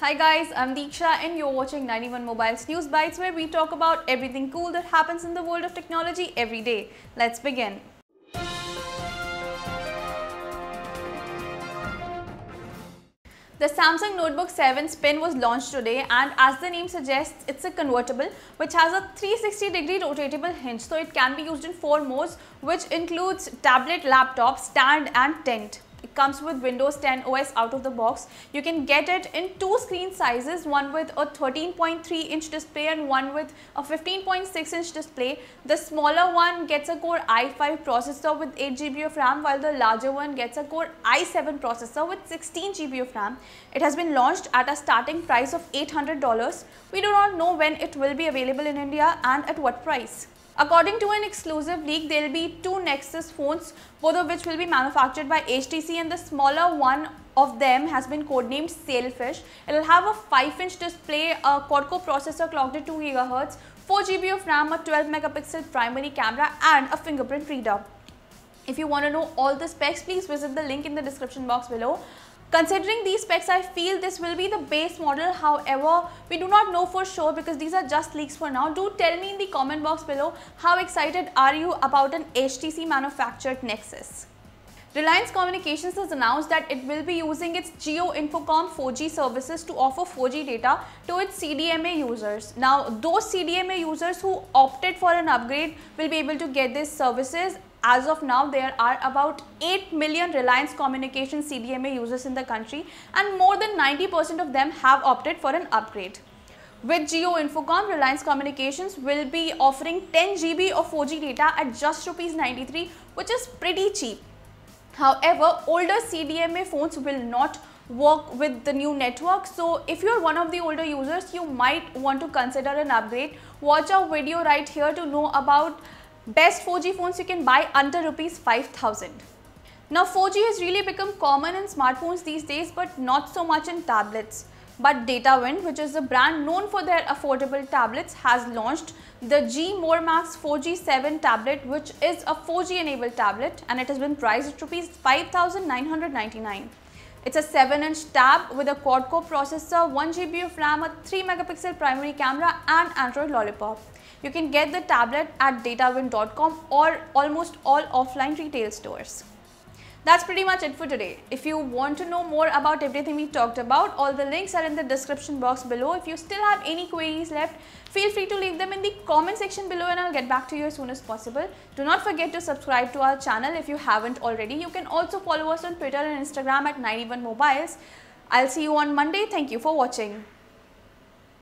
Hi guys, I'm Deeksha and you're watching 91 Mobiles News Bites where we talk about everything cool that happens in the world of technology every day. Let's begin. The Samsung Notebook 7 Spin was launched today and as the name suggests, it's a convertible which has a 360 degree rotatable hinge so it can be used in four modes which includes tablet, laptop, stand and tent. It comes with Windows 10 OS out of the box. You can get it in two screen sizes, one with a 13.3 inch display and one with a 15.6 inch display. The smaller one gets a Core i5 processor with 8 GB of RAM while the larger one gets a Core i7 processor with 16 GB of RAM. It has been launched at a starting price of $800. We do not know when it will be available in India and at what price. According to an exclusive leak, there will be two Nexus phones, both of which will be manufactured by HTC and the smaller one of them has been codenamed Sailfish. It will have a 5-inch display, a quad-core processor clocked at 2 GHz, 4 GB of RAM, a 12 megapixel primary camera and a fingerprint reader. If you want to know all the specs, please visit the link in the description box below. Considering these specs, I feel this will be the base model. However, we do not know for sure because these are just leaks for now. Do tell me in the comment box below how excited are you about an HTC manufactured Nexus. Reliance Communications has announced that it will be using its Geo Infocom 4G services to offer 4G data to its CDMA users. Now, those CDMA users who opted for an upgrade will be able to get these services as of now there are about 8 million Reliance Communications CDMA users in the country and more than 90% of them have opted for an upgrade. With Geo Infocom, Reliance Communications will be offering 10 GB of 4G data at just rupees 93 which is pretty cheap. However, older CDMA phones will not work with the new network. So if you're one of the older users, you might want to consider an upgrade. Watch our video right here to know about Best 4G phones you can buy under rupees 5000. Now 4G has really become common in smartphones these days but not so much in tablets. But DataWind, which is a brand known for their affordable tablets, has launched the G More Max 4G7 tablet, which is a 4G enabled tablet and it has been priced at rupees 5999. It's a 7 inch tab with a quad core processor, 1 GB of RAM, a 3 megapixel primary camera and Android Lollipop. You can get the tablet at datawin.com or almost all offline retail stores. That's pretty much it for today. If you want to know more about everything we talked about, all the links are in the description box below. If you still have any queries left, feel free to leave them in the comment section below and I'll get back to you as soon as possible. Do not forget to subscribe to our channel if you haven't already. You can also follow us on Twitter and Instagram at 91mobiles. I'll see you on Monday. Thank you for watching.